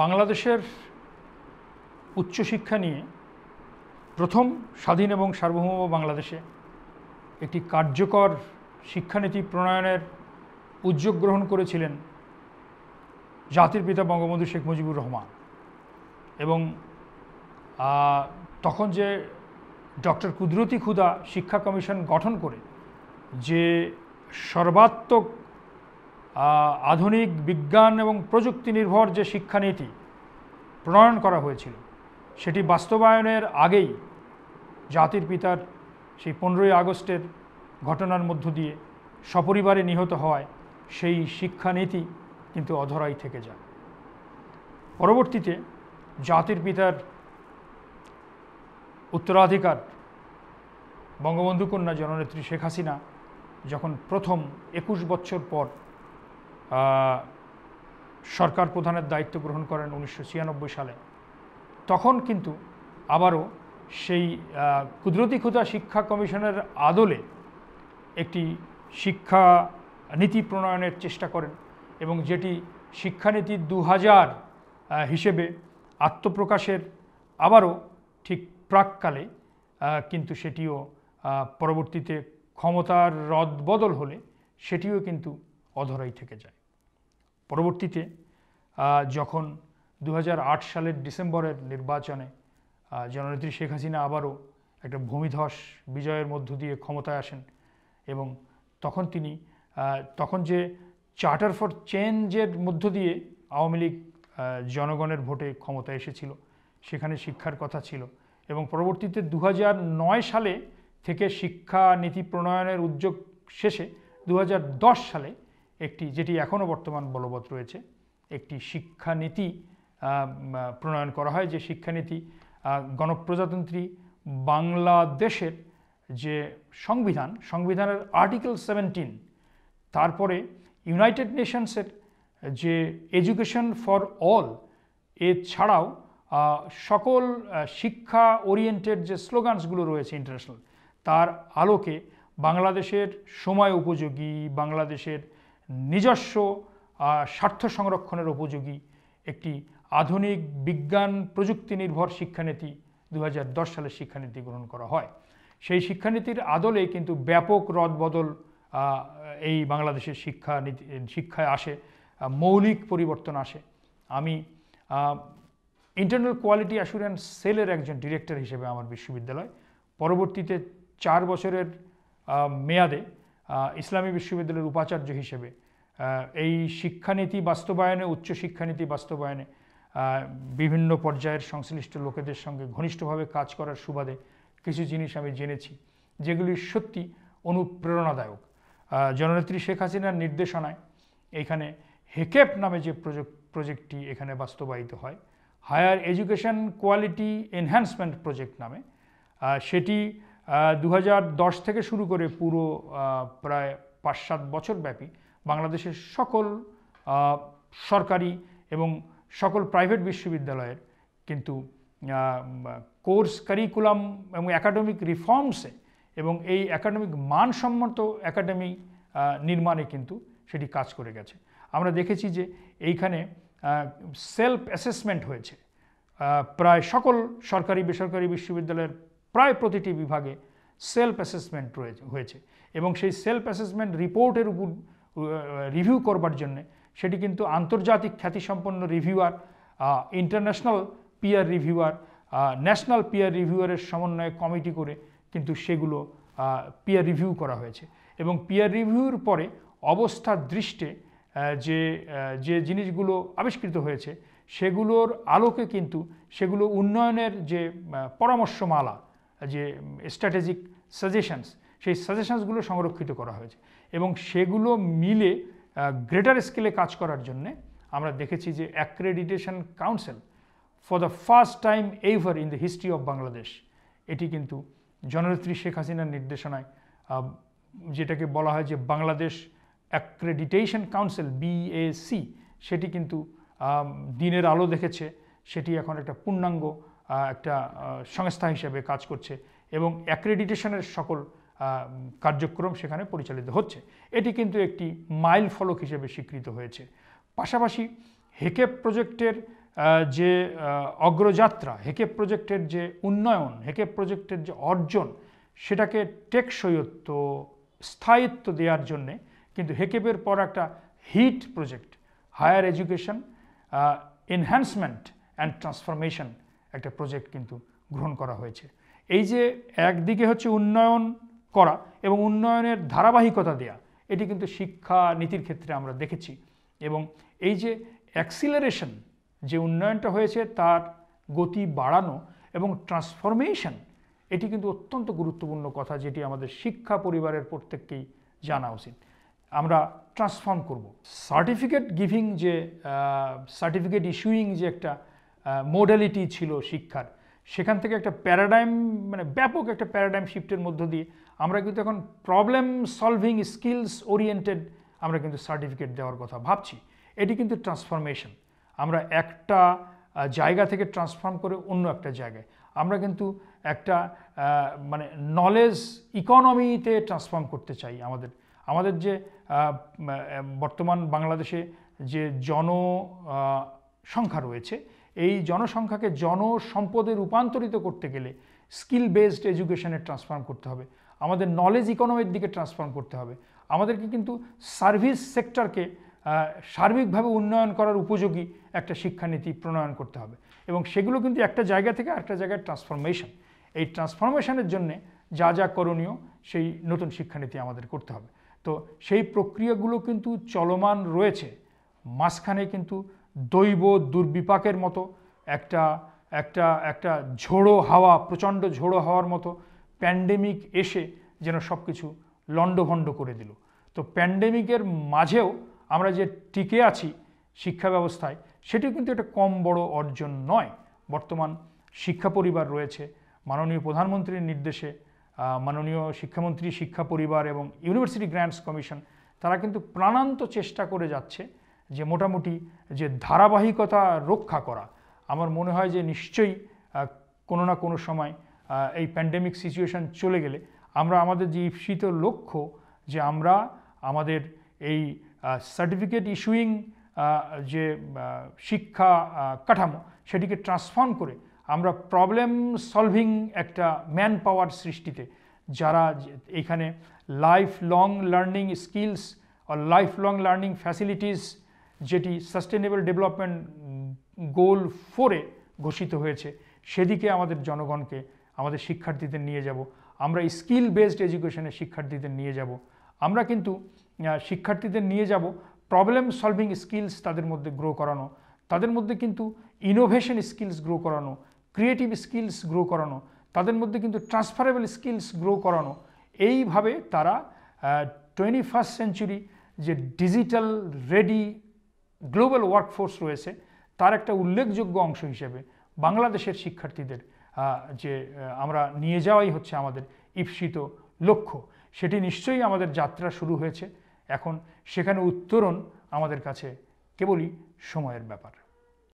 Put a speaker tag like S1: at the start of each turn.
S1: বাংলাদেশের উচ্চশিক্ষা নিয়ে প্রথম স্বাধীন এবং সার্বভৌম বাংলাদেশে একটি কার্যকর শিক্ষানীতি প্রণয়নের উদ্যোগ গ্রহণ করেছিলেন জাতির পিতা বঙ্গবন্ধু শেখ মুজিবুর রহমান এবং তখন যে ডক্টর কুদরতি ক্ষুদা শিক্ষা কমিশন গঠন করে যে সর্বাত্মক আধুনিক বিজ্ঞান এবং প্রযুক্তি নির্ভর যে শিক্ষানীতি প্রণয়ন করা হয়েছিল সেটি বাস্তবায়নের আগেই জাতির পিতার সেই পনেরোই আগস্টের ঘটনার মধ্য দিয়ে সপরিবারে নিহত হওয়ায় সেই শিক্ষানীতি কিন্তু অধরাই থেকে যায় পরবর্তীতে জাতির পিতার উত্তরাধিকার বঙ্গবন্ধু কন্যা জননেত্রী শেখ হাসিনা যখন প্রথম একুশ বছর পর সরকার প্রধানের দায়িত্ব গ্রহণ করেন উনিশশো সালে তখন কিন্তু আবারও সেই কুদরতি ক্ষুদা শিক্ষা কমিশনের আদলে একটি শিক্ষা নীতি প্রণয়নের চেষ্টা করেন এবং যেটি শিক্ষানীতি দু হাজার হিসেবে আত্মপ্রকাশের আবারও ঠিক প্রাককালে কিন্তু সেটিও পরবর্তীতে ক্ষমতার রদবদল হলে সেটিও কিন্তু অধরাই থেকে যায় পরবর্তীতে যখন দু সালের ডিসেম্বরের নির্বাচনে জননেত্রী শেখ হাসিনা আবারও একটা ভূমিধস বিজয়ের মধ্য দিয়ে ক্ষমতায় আসেন এবং তখন তিনি তখন যে চার্টার ফর চেঞ্জের মধ্য দিয়ে আওয়ামী লীগ জনগণের ভোটে ক্ষমতা এসেছিল সেখানে শিক্ষার কথা ছিল এবং পরবর্তীতে দু সালে থেকে শিক্ষা নীতি প্রণয়নের উদ্যোগ শেষে দু সালে একটি যেটি এখনও বর্তমান বলবৎ রয়েছে একটি শিক্ষানীতি প্রণয়ন করা হয় যে শিক্ষানীতি গণপ্রজাতন্ত্রী বাংলাদেশের যে সংবিধান সংবিধানের আর্টিকেল সেভেন্টিন তারপরে ইউনাইটেড নেশনসের যে এডুকেশন ফর অল এ ছাড়াও সকল শিক্ষা ওরিয়েন্টেড যে স্লোগানসগুলো রয়েছে ইন্টারন্যাশনাল তার আলোকে বাংলাদেশের সময় উপযোগী বাংলাদেশের নিজস্ব স্বার্থ সংরক্ষণের উপযোগী একটি আধুনিক বিজ্ঞান প্রযুক্তি নির্ভর শিক্ষানীতি দু সালের শিক্ষানীতি গ্রহণ করা হয় সেই শিক্ষানীতির আদলে কিন্তু ব্যাপক রদবদল এই বাংলাদেশের শিক্ষানীতি শিক্ষায় আসে মৌলিক পরিবর্তন আসে আমি ইন্টারনাল কোয়ালিটি অ্যাসুরেন্স সেলের একজন ডিরেক্টর হিসেবে আমার বিশ্ববিদ্যালয় পরবর্তীতে চার বছরের মেয়াদে ইসলামী বিশ্ববিদ্যালয়ের উপাচার্য হিসেবে এই শিক্ষানীতি বাস্তবায়নে উচ্চ শিক্ষানীতি বাস্তবায়নে বিভিন্ন পর্যায়ের সংশ্লিষ্ট লোকেদের সঙ্গে ঘনিষ্ঠভাবে কাজ করার সুবাদে কিছু জিনিস আমি জেনেছি যেগুলি সত্যি অনুপ্রেরণাদায়ক জননেত্রী শেখ হাসিনার নির্দেশনায় এখানে হেকেপ নামে যে প্রজেক্টটি এখানে বাস্তবায়িত হয় higher education quality enhancement project নামে সেটি দু থেকে শুরু করে পুরো প্রায় পাঁচ সাত বছর ব্যাপী বাংলাদেশের সকল সরকারি এবং সকল প্রাইভেট বিশ্ববিদ্যালয়ের কিন্তু কোর্স কারিকুলাম এবং একাডেমিক রিফর্মসে এবং এই একাডেমিক মানসম্মত একাডেমি নির্মাণে কিন্তু সেটি কাজ করে গেছে আমরা দেখেছি যে এইখানে সেলফ অ্যাসেসমেন্ট হয়েছে প্রায় সকল সরকারি বেসরকারি বিশ্ববিদ্যালয়ের প্রায় প্রতিটি বিভাগে সেলফ অ্যাসেসমেন্ট রয়েছে হয়েছে এবং সেই সেলফ অ্যাসেসমেন্ট রিপোর্টের উপর রিভিউ করবার জন্যে সেটি কিন্তু আন্তর্জাতিক খ্যাতিসম্পন্ন reviewer international peer reviewer national peer রিভিউয়ারের সমন্বয়ে কমিটি করে কিন্তু সেগুলো পিয়ার রিভিউ করা হয়েছে এবং পিয়ার রিভিউর পরে অবস্থার দৃষ্টে যে যে জিনিসগুলো আবিষ্কৃত হয়েছে সেগুলোর আলোকে কিন্তু সেগুলো উন্নয়নের যে পরামর্শমালা যে স্ট্র্যাটেজিক সাজেশনস সেই সাজেশনসগুলো সংরক্ষিত করা হয়েছে এবং সেগুলো মিলে গ্রেটার স্কেলে কাজ করার জন্যে আমরা দেখেছি যে accreditation council for the first time ever in the history of Bangladesh এটি কিন্তু জননেত্রী শেখ হাসিনার নির্দেশনায় যেটাকে বলা হয় যে বাংলাদেশ অ্যাক্রেডিটেশন কাউন্সিল বিএসি সেটি কিন্তু দিনের আলো দেখেছে সেটি এখন একটা পূর্ণাঙ্গ একটা সংস্থা হিসেবে কাজ করছে এবং অ্যাক্রেডিটেশনের সকল কার্যক্রম সেখানে পরিচালিত হচ্ছে এটি কিন্তু একটি মাইল ফলক হিসেবে স্বীকৃত হয়েছে পাশাপাশি হেকেপ প্রজেক্টের যে অগ্রযাত্রা হেকেপ প্রজেক্টের যে উন্নয়ন হেকেপ প্রজেক্টের যে অর্জন সেটাকে টেকসইত্ব স্থায়িত্ব দেওয়ার জন্যে কিন্তু হেকেপের পর একটা HEAT project higher education enhancement and transformation একটা প্রজেক্ট কিন্তু গ্রহণ করা হয়েছে এই যে একদিকে হচ্ছে উন্নয়ন করা এবং উন্নয়নের ধারাবাহিকতা দেয়া এটি কিন্তু শিক্ষা নীতির ক্ষেত্রে আমরা দেখেছি এবং এই যে অ্যাক্সিলারেশন যে উন্নয়নটা হয়েছে তার গতি বাড়ানো এবং ট্রান্সফরমেশন এটি কিন্তু অত্যন্ত গুরুত্বপূর্ণ কথা যেটি আমাদের শিক্ষা পরিবারের প্রত্যেককেই জানা উচিত আমরা ট্রান্সফর্ম করব সার্টিফিকেট গিভিং যে সার্টিফিকেট ইস্যুইং যে একটা মোডালিটি ছিল শিক্ষার সেখান থেকে একটা প্যারাডাইম মানে ব্যাপক একটা প্যারাডাইম শিফটের মধ্য দিয়ে আমরা কিন্তু এখন প্রবলেম সলভিং স্কিলস ওরিয়েন্টেড আমরা কিন্তু সার্টিফিকেট দেওয়ার কথা ভাবছি এটি কিন্তু ট্রান্সফরমেশন আমরা একটা জায়গা থেকে ট্রান্সফর্ম করে অন্য একটা জায়গায় আমরা কিন্তু একটা মানে নলেজ ইকোনমিতে ট্রান্সফর্ম করতে চাই আমাদের আমাদের যে বর্তমান বাংলাদেশে যে জন সংখ্যা রয়েছে এই জনসংখ্যাকে জনসম্পদে রূপান্তরিত করতে গেলে স্কিল বেসড এডুকেশনে ট্রান্সফর্ম করতে হবে আমাদের নলেজ ইকোনমির দিকে ট্রান্সফর্ম করতে হবে আমাদেরকে কিন্তু সার্ভিস সেক্টরকে সার্বিকভাবে উন্নয়ন করার উপযোগী একটা শিক্ষানীতি প্রণয়ন করতে হবে এবং সেগুলো কিন্তু একটা জায়গা থেকে একটা জায়গায় ট্রান্সফরমেশন এই ট্রান্সফরমেশনের জন্য যা যা করণীয় সেই নতুন শিক্ষানীতি আমাদের করতে হবে তো সেই প্রক্রিয়াগুলো কিন্তু চলমান রয়েছে মাঝখানে কিন্তু দৈব দুর্বিপাকের মতো একটা একটা একটা ঝোড়ো হাওয়া প্রচণ্ড ঝোড়ো হাওয়ার মতো প্যান্ডেমিক এসে যেন সব কিছু লণ্ডভণ্ড করে দিল তো প্যান্ডেমিকের মাঝেও আমরা যে টিকে আছি শিক্ষা ব্যবস্থায় সেটি কিন্তু একটা কম বড় অর্জন নয় বর্তমান শিক্ষা পরিবার রয়েছে মাননীয় প্রধানমন্ত্রীর নির্দেশে মাননীয় শিক্ষামন্ত্রী শিক্ষা পরিবার এবং ইউনিভার্সিটি গ্র্যান্টস কমিশন তারা কিন্তু প্রাণান্ত চেষ্টা করে যাচ্ছে যে মোটামুটি যে ধারাবাহিকতা রক্ষা করা আমার মনে হয় যে নিশ্চয়ই কোনো না কোনো সময় এই প্যান্ডেমিক সিচুয়েশান চলে গেলে আমরা আমাদের যে ঈপ্সিত লক্ষ্য যে আমরা আমাদের এই সার্টিফিকেট ইস্যুইং যে শিক্ষা কাঠামো সেটিকে ট্রান্সফর্ম করে আমরা প্রবলেম সলভিং একটা ম্যান পাওয়ার সৃষ্টিতে যারা এখানে লাইফ লং লার্নিং স্কিলস ও লাইফ লং লার্নিং ফ্যাসিলিটিস যেটি সাস্টেনেবল ডেভেলপমেন্ট গোল ফোরে ঘোষিত হয়েছে সেদিকে আমাদের জনগণকে আমাদের শিক্ষার্থীদের নিয়ে যাব আমরা স্কিল বেসড এডুকেশনের শিক্ষার্থীদের নিয়ে যাব আমরা কিন্তু শিক্ষার্থীদের নিয়ে যাব প্রবলেম সলভিং স্কিলস তাদের মধ্যে গ্রো করানো তাদের মধ্যে কিন্তু ইনোভেশন স্কিলস গ্রো করানো ক্রিয়েটিভ স্কিলস গ্রো করানো তাদের মধ্যে কিন্তু ট্রান্সফারেবল স্কিলস গ্রো করানো এইভাবে তারা টোয়েন্টি ফার্স্ট সেঞ্চুরি যে ডিজিটাল রেডি গ্লোবাল ওয়ার্কফোর্স রয়েছে তার একটা উল্লেখযোগ্য অংশ হিসেবে বাংলাদেশের শিক্ষার্থীদের যে আমরা নিয়ে যাওয়াই হচ্ছে আমাদের ঈপ্সিত লক্ষ্য সেটি নিশ্চয়ই আমাদের যাত্রা শুরু হয়েছে এখন সেখানে উত্তরণ আমাদের কাছে কেবলই সময়ের ব্যাপার